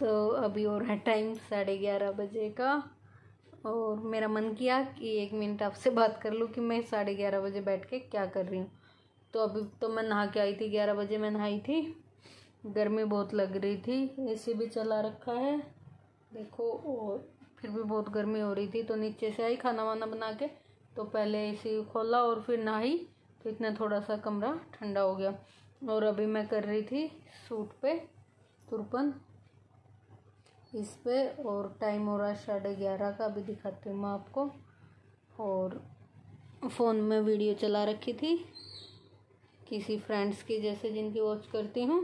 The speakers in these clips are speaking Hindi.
तो अभी हो रहा है टाइम साढ़े ग्यारह बजे का और मेरा मन किया कि एक मिनट आपसे बात कर लूँ कि मैं साढ़े ग्यारह बजे बैठ के क्या कर रही हूँ तो अभी तो मैं नहा के आई थी ग्यारह बजे मैं नहाई थी गर्मी बहुत लग रही थी एसी भी चला रखा है देखो और फिर भी बहुत गर्मी हो रही थी तो नीचे से आई खाना वाना बना के तो पहले ए खोला और फिर नहाई तो इतना थोड़ा सा कमरा ठंडा हो गया और अभी मैं कर रही थी सूट पे तुरपन इस पर और टाइम हो रहा है साढ़े ग्यारह का भी दिखाती हूँ मैं आपको और फ़ोन में वीडियो चला रखी थी किसी फ्रेंड्स की जैसे जिनकी वॉच करती हूँ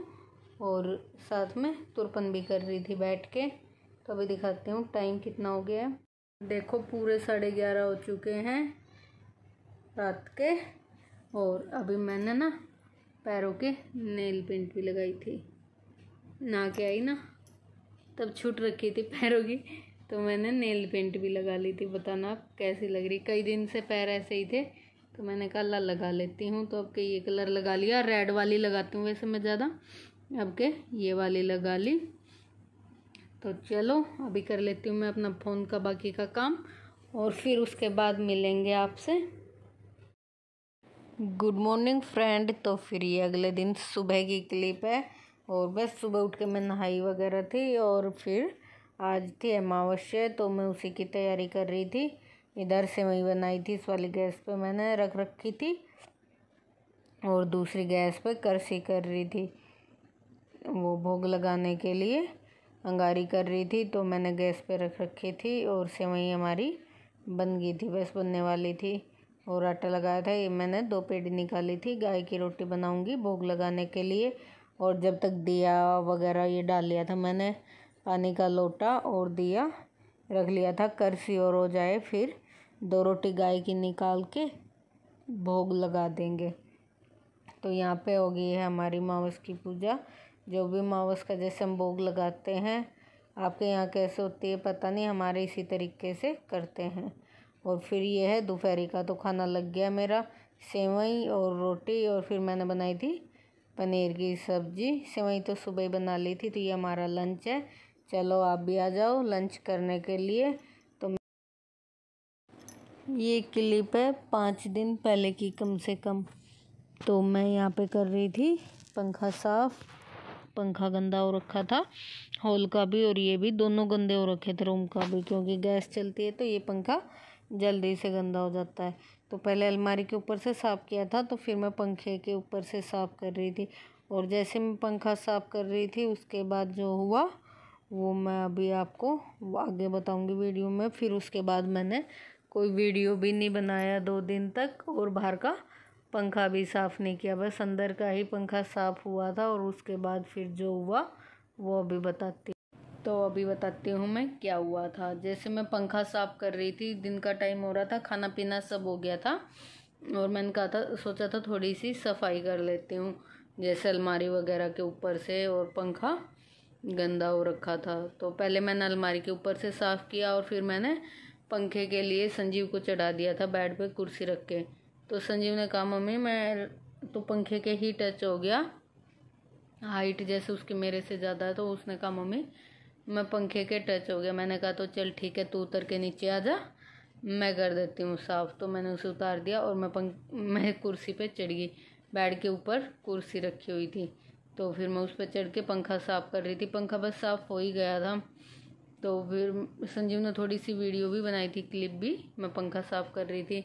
और साथ में तुरपन भी कर रही थी बैठ के तो अभी दिखाती हूँ टाइम कितना हो गया है देखो पूरे साढ़े ग्यारह हो चुके हैं रात के और अभी मैंने ना पैरों के नेल पेंट भी लगाई थी ना के आई ना तब छूट रखी थी पैरों की तो मैंने नेल पेंट भी लगा ली थी बताना आप कैसी लग रही कई दिन से पैर ऐसे ही थे तो मैंने कहा ला लगा लेती हूँ तो अब के ये कलर लगा लिया रेड वाली लगाती हूँ वैसे मैं ज़्यादा अब के ये वाली लगा ली तो चलो अभी कर लेती हूँ मैं अपना फ़ोन का बाकी का काम और फिर उसके बाद मिलेंगे आपसे गुड मॉर्निंग फ्रेंड तो फिर ये अगले दिन सुबह की क्लिप है और बस सुबह उठ के मैं नहाई वगैरह थी और फिर आज थी अमावस्या तो मैं उसी की तैयारी कर रही थी इधर से वही बनाई थी इस वाली गैस पे मैंने रख रखी थी और दूसरी गैस पे करसी कर रही थी वो भोग लगाने के लिए अंगारी कर रही थी तो मैंने गैस पे रख रखी थी और सेवई हमारी बन गई थी बस बनने वाली थी और आटा लगाया था ये मैंने दो पेड़ी निकाली थी गाय की रोटी बनाऊंगी भोग लगाने के लिए और जब तक दिया वगैरह ये डाल लिया था मैंने पानी का लोटा और दिया रख लिया था करसी और हो जाए फिर दो रोटी गाय की निकाल के भोग लगा देंगे तो यहाँ पे हो गई है हमारी मावस की पूजा जो भी मावस का जैसे हम भोग लगाते हैं आपके यहाँ कैसे होती है पता नहीं हमारे इसी तरीके से करते हैं और फिर ये है दोपहरी का तो खाना लग गया मेरा सेवई और रोटी और फिर मैंने बनाई थी पनीर की सब्जी सेवई तो सुबह बना ली थी तो ये हमारा लंच है चलो आप भी आ जाओ लंच करने के लिए तो ये क्लिप है पाँच दिन पहले की कम से कम तो मैं यहाँ पे कर रही थी पंखा साफ़ पंखा गंदा हो रखा था हॉल का भी और ये भी दोनों गंदे हो रखे थे रूम का भी क्योंकि गैस चलती है तो ये पंखा जल्दी से गंदा हो जाता है तो पहले अलमारी के ऊपर से साफ़ किया था तो फिर मैं पंखे के ऊपर से साफ़ कर रही थी और जैसे मैं पंखा साफ़ कर रही थी उसके बाद जो हुआ वो मैं अभी आपको आगे बताऊंगी वीडियो में फिर उसके बाद मैंने कोई वीडियो भी नहीं बनाया दो दिन तक और बाहर का पंखा भी साफ़ नहीं किया बस अंदर का ही पंखा साफ़ हुआ था और उसके बाद फिर जो हुआ वो अभी बताती तो अभी बताती हूँ मैं क्या हुआ था जैसे मैं पंखा साफ़ कर रही थी दिन का टाइम हो रहा था खाना पीना सब हो गया था और मैंने कहा था सोचा था थोड़ी सी सफाई कर लेती हूँ जैसे अलमारी वगैरह के ऊपर से और पंखा गंदा हो रखा था तो पहले मैंने अलमारी के ऊपर से साफ़ किया और फिर मैंने पंखे के लिए संजीव को चढ़ा दिया था बेड पे कुर्सी रख के तो संजीव ने कहा मम्मी मैं तो पंखे के ही टच हो गया हाइट जैसे उसकी मेरे से ज़्यादा है तो उसने कहा मम्मी मैं पंखे के टच हो गया मैंने कहा तो चल ठीक है तू उतर के नीचे आ जा मैं कर देती हूँ साफ तो मैंने उसे उतार दिया और मैं पंख मैं कुर्सी पे चढ़ गई बेड के ऊपर कुर्सी रखी हुई थी तो फिर मैं उस पर चढ़ के पंखा साफ़ कर रही थी पंखा बस साफ़ हो ही गया था तो फिर संजीव ने थोड़ी सी वीडियो भी बनाई थी क्लिप भी मैं पंखा साफ़ कर रही थी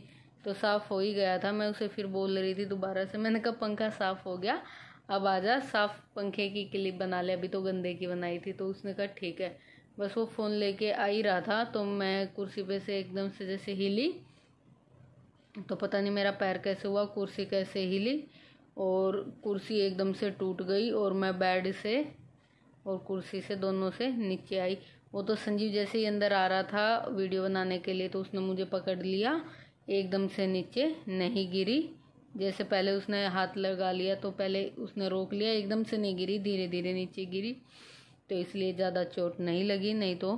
तो साफ़ हो ही गया था मैं उसे फिर बोल रही थी दोबारा से मैंने कहा पंखा साफ़ हो गया अब आ जा साफ पंखे की क्लिप बना ले अभी तो गंदे की बनाई थी तो उसने कहा ठीक है बस वो फ़ोन लेके आ ही रहा था तो मैं कुर्सी पे से एकदम से जैसे हिली तो पता नहीं मेरा पैर कैसे हुआ कुर्सी कैसे हिली और कुर्सी एकदम से टूट गई और मैं बेड से और कुर्सी से दोनों से नीचे आई वो तो संजीव जैसे ही अंदर आ रहा था वीडियो बनाने के लिए तो उसने मुझे पकड़ लिया एकदम से नीचे नहीं गिरी जैसे पहले उसने हाथ लगा लिया तो पहले उसने रोक लिया एकदम से नहीं गिरी धीरे धीरे नीचे गिरी तो इसलिए ज़्यादा चोट नहीं लगी नहीं तो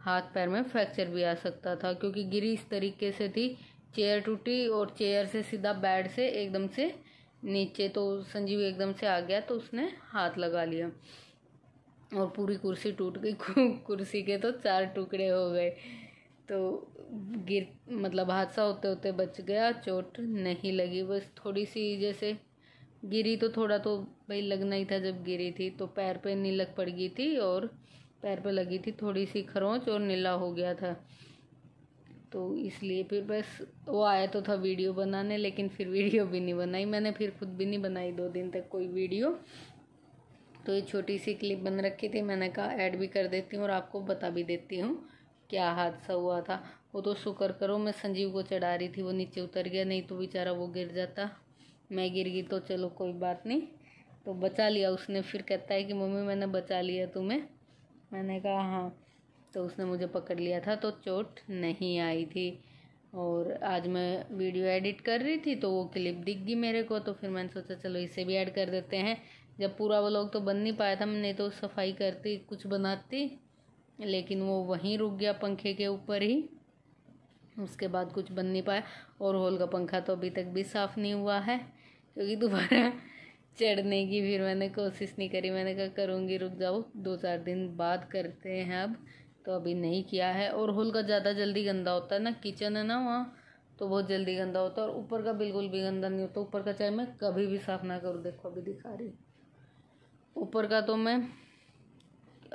हाथ पैर में फ्रैक्चर भी आ सकता था क्योंकि गिरी इस तरीके से थी चेयर टूटी और चेयर से सीधा बेड से एकदम से नीचे तो संजीव एकदम से आ गया तो उसने हाथ लगा लिया और पूरी कुर्सी टूट गई कुर्सी के तो चार टुकड़े हो गए तो गिर मतलब हादसा होते होते बच गया चोट नहीं लगी बस थोड़ी सी जैसे गिरी तो थोड़ा तो भाई लगना ही था जब गिरी थी तो पैर पे नीलक पड़ गई थी और पैर पे लगी थी थोड़ी सी खरोंच और नीला हो गया था तो इसलिए फिर बस वो आया तो था वीडियो बनाने लेकिन फिर वीडियो भी नहीं बनाई मैंने फिर खुद भी नहीं बनाई दो दिन तक कोई वीडियो तो ये छोटी सी क्लिप बन रखी थी मैंने कहा ऐड भी कर देती हूँ और आपको बता भी देती हूँ क्या हादसा हुआ था वो तो शुक्र करो मैं संजीव को चढ़ा रही थी वो नीचे उतर गया नहीं तो बेचारा वो गिर जाता मैं गिर गई तो चलो कोई बात नहीं तो बचा लिया उसने फिर कहता है कि मम्मी मैंने बचा लिया तुम्हें मैंने कहा हाँ तो उसने मुझे पकड़ लिया था तो चोट नहीं आई थी और आज मैं वीडियो एडिट कर रही थी तो वो क्लिप दिख गई मेरे को तो फिर मैंने सोचा चलो इसे भी ऐड कर देते हैं जब पूरा व्लॉग तो बन नहीं पाया था मैं नहीं तो सफाई करती कुछ बनाती लेकिन वो वहीं रुक गया पंखे के ऊपर ही उसके बाद कुछ बन नहीं पाया और हॉल का पंखा तो अभी तक भी साफ़ नहीं हुआ है क्योंकि दोबारा चढ़ने की फिर मैंने कोशिश नहीं करी मैंने कहा करूँगी रुक जाओ दो चार दिन बाद करते हैं अब तो अभी नहीं किया है और हॉल का ज़्यादा जल्दी गंदा होता है ना किचन है ना वहाँ तो बहुत जल्दी गंदा होता है और ऊपर का बिल्कुल भी गंदा नहीं होता ऊपर का चाहे मैं कभी भी साफ़ ना करूँ देखो अभी दिखा रही ऊपर का तो मैं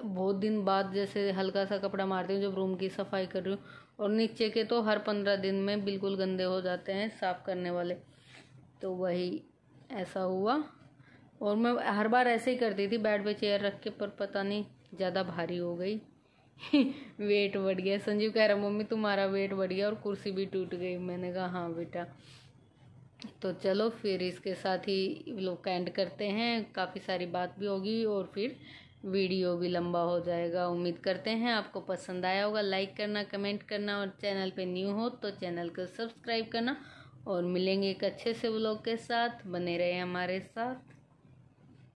बहुत दिन बाद जैसे हल्का सा कपड़ा मारती हूँ जब रूम की सफाई कर रही हूँ और नीचे के तो हर पंद्रह दिन में बिल्कुल गंदे हो जाते हैं साफ़ करने वाले तो वही ऐसा हुआ और मैं हर बार ऐसे ही करती थी बेड पे चेयर रख के पर पता नहीं ज़्यादा भारी हो गई वेट बढ़ गया संजीव कह रहा मम्मी तुम्हारा वेट बढ़ गया और कुर्सी भी टूट गई मैंने कहा हाँ बेटा तो चलो फिर इसके साथ ही लोग कैंड करते हैं काफ़ी सारी बात भी होगी और फिर वीडियो भी लंबा हो जाएगा उम्मीद करते हैं आपको पसंद आया होगा लाइक करना कमेंट करना और चैनल पे न्यू हो तो चैनल को सब्सक्राइब करना और मिलेंगे एक अच्छे से ब्लॉग के साथ बने रहे हमारे साथ